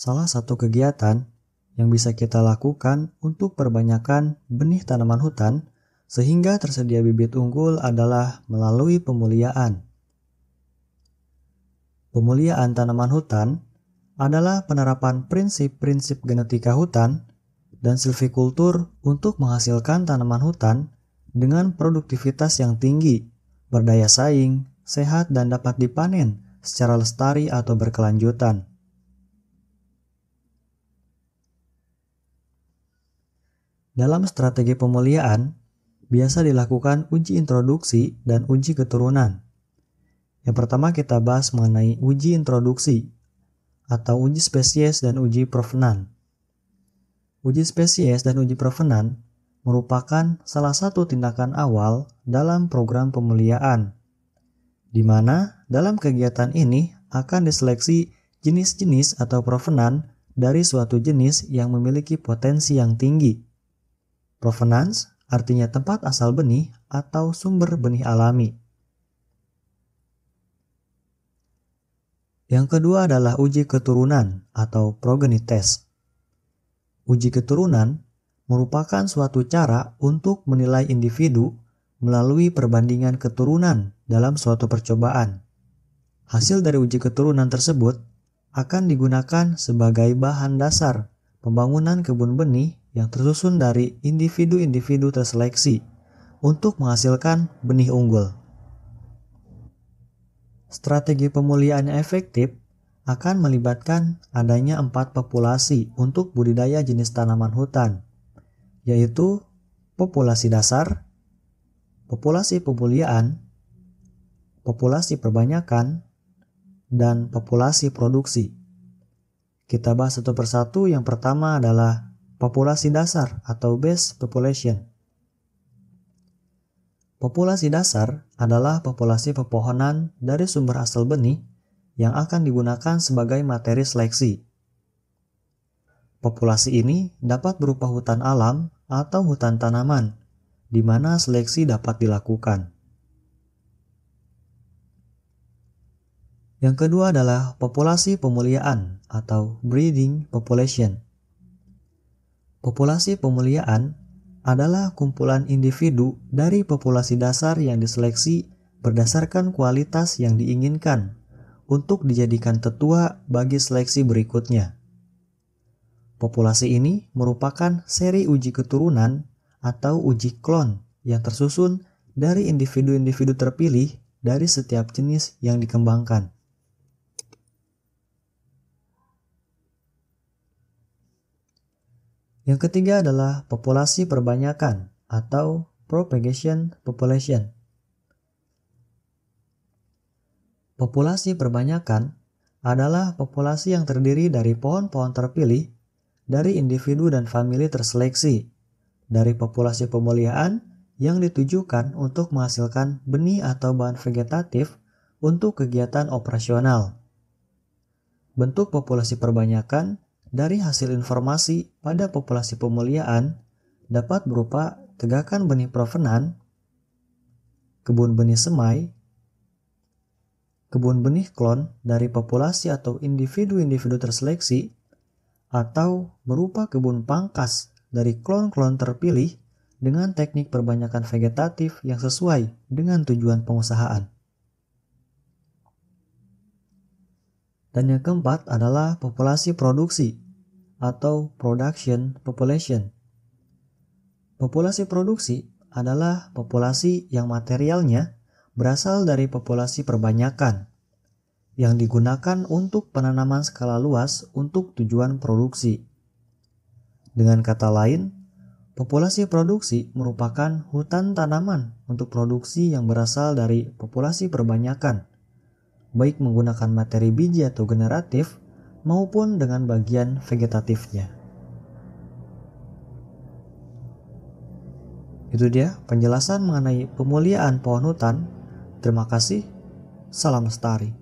salah satu kegiatan yang bisa kita lakukan untuk perbanyakan benih tanaman hutan sehingga tersedia bibit unggul adalah melalui pemuliaan. Pemuliaan tanaman hutan adalah penerapan prinsip-prinsip genetika hutan dan silvikultur untuk menghasilkan tanaman hutan dengan produktivitas yang tinggi, berdaya saing, sehat dan dapat dipanen secara lestari atau berkelanjutan. Dalam strategi pemuliaan, biasa dilakukan uji introduksi dan uji keturunan. Yang pertama kita bahas mengenai uji introduksi atau uji spesies dan uji provenan. Uji spesies dan uji provenan merupakan salah satu tindakan awal dalam program pemuliaan, di mana dalam kegiatan ini akan diseleksi jenis-jenis atau provenan dari suatu jenis yang memiliki potensi yang tinggi Provenance artinya tempat asal benih atau sumber benih alami. Yang kedua adalah uji keturunan atau progenites. Uji keturunan merupakan suatu cara untuk menilai individu melalui perbandingan keturunan dalam suatu percobaan. Hasil dari uji keturunan tersebut akan digunakan sebagai bahan dasar pembangunan kebun benih yang tersusun dari individu-individu terseleksi untuk menghasilkan benih unggul. Strategi pemulihan efektif akan melibatkan adanya empat populasi untuk budidaya jenis tanaman hutan, yaitu populasi dasar, populasi pemulihan, populasi perbanyakan, dan populasi produksi. Kita bahas satu persatu. Yang pertama adalah populasi dasar atau base population. Populasi dasar adalah populasi pepohonan dari sumber asal benih yang akan digunakan sebagai materi seleksi. Populasi ini dapat berupa hutan alam atau hutan tanaman, di mana seleksi dapat dilakukan. Yang kedua adalah populasi pemuliaan atau breeding population. Populasi pemuliaan adalah kumpulan individu dari populasi dasar yang diseleksi berdasarkan kualitas yang diinginkan untuk dijadikan tetua bagi seleksi berikutnya. Populasi ini merupakan seri uji keturunan atau uji klon yang tersusun dari individu-individu terpilih dari setiap jenis yang dikembangkan. Yang ketiga adalah populasi perbanyakan atau propagation population. Populasi perbanyakan adalah populasi yang terdiri dari pohon-pohon terpilih, dari individu dan famili terseleksi, dari populasi pemuliaan yang ditujukan untuk menghasilkan benih atau bahan vegetatif untuk kegiatan operasional. Bentuk populasi perbanyakan dari hasil informasi pada populasi pemuliaan dapat berupa tegakan benih provenan, kebun benih semai, kebun benih klon dari populasi atau individu-individu terseleksi, atau berupa kebun pangkas dari klon-klon terpilih dengan teknik perbanyakan vegetatif yang sesuai dengan tujuan pengusahaan. Dan yang keempat adalah populasi produksi atau production population. Populasi produksi adalah populasi yang materialnya berasal dari populasi perbanyakan yang digunakan untuk penanaman skala luas untuk tujuan produksi. Dengan kata lain, populasi produksi merupakan hutan tanaman untuk produksi yang berasal dari populasi perbanyakan baik menggunakan materi biji atau generatif maupun dengan bagian vegetatifnya. Itu dia penjelasan mengenai pemuliaan pohon hutan. Terima kasih. Salam lestari.